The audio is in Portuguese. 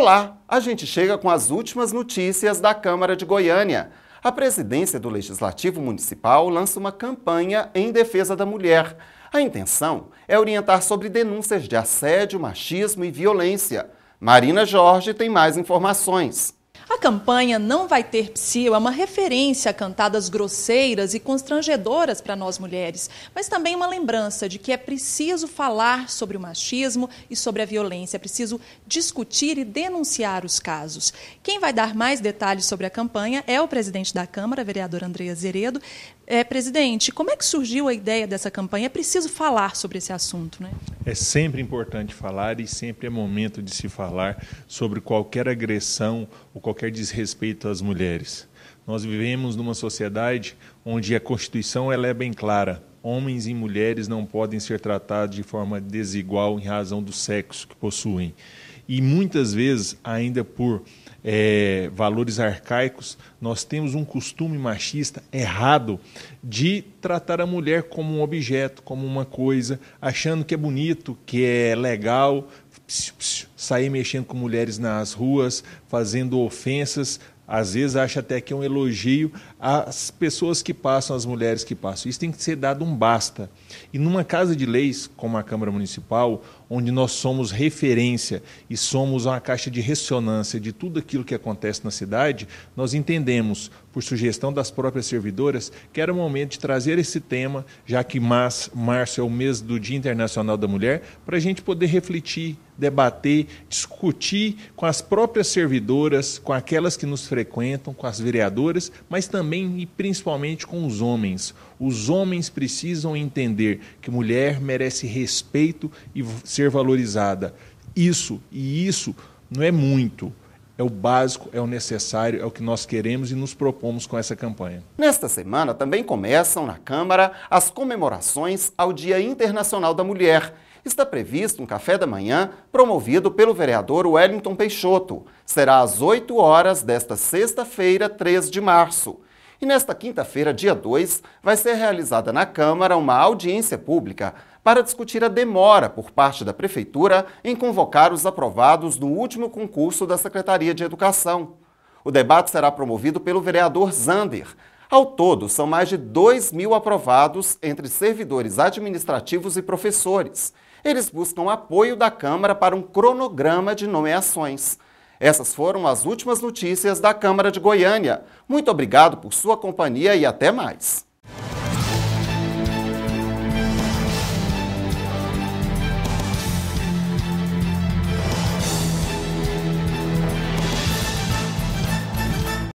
Olá, a gente chega com as últimas notícias da Câmara de Goiânia. A presidência do Legislativo Municipal lança uma campanha em defesa da mulher. A intenção é orientar sobre denúncias de assédio, machismo e violência. Marina Jorge tem mais informações. A campanha Não Vai Ter Psil é uma referência a cantadas grosseiras e constrangedoras para nós mulheres, mas também uma lembrança de que é preciso falar sobre o machismo e sobre a violência, é preciso discutir e denunciar os casos. Quem vai dar mais detalhes sobre a campanha é o presidente da Câmara, vereador Andrea Zeredo. É, presidente, como é que surgiu a ideia dessa campanha? É preciso falar sobre esse assunto, né? É sempre importante falar e sempre é momento de se falar sobre qualquer agressão ou qualquer desrespeito às mulheres. Nós vivemos numa sociedade onde a Constituição ela é bem clara. Homens e mulheres não podem ser tratados de forma desigual em razão do sexo que possuem. E muitas vezes, ainda por é, valores arcaicos, nós temos um costume machista errado de tratar a mulher como um objeto, como uma coisa, achando que é bonito, que é legal, psiu, psiu, sair mexendo com mulheres nas ruas, fazendo ofensas, às vezes acha até que é um elogio às pessoas que passam, às mulheres que passam. Isso tem que ser dado um basta. E numa casa de leis como a Câmara Municipal, onde nós somos referência e somos uma caixa de ressonância de tudo aquilo que acontece na cidade, nós entendemos, por sugestão das próprias servidoras, que era o momento de trazer esse tema, já que março é o mês do Dia Internacional da Mulher, para a gente poder refletir debater, discutir com as próprias servidoras, com aquelas que nos frequentam, com as vereadoras, mas também e principalmente com os homens. Os homens precisam entender que mulher merece respeito e ser valorizada. Isso e isso não é muito é o básico, é o necessário, é o que nós queremos e nos propomos com essa campanha. Nesta semana também começam na Câmara as comemorações ao Dia Internacional da Mulher. Está previsto um café da manhã promovido pelo vereador Wellington Peixoto. Será às 8 horas desta sexta-feira, 3 de março. E nesta quinta-feira, dia 2, vai ser realizada na Câmara uma audiência pública para discutir a demora por parte da Prefeitura em convocar os aprovados no último concurso da Secretaria de Educação. O debate será promovido pelo vereador Zander. Ao todo, são mais de 2 mil aprovados entre servidores administrativos e professores. Eles buscam apoio da Câmara para um cronograma de nomeações. Essas foram as últimas notícias da Câmara de Goiânia. Muito obrigado por sua companhia e até mais.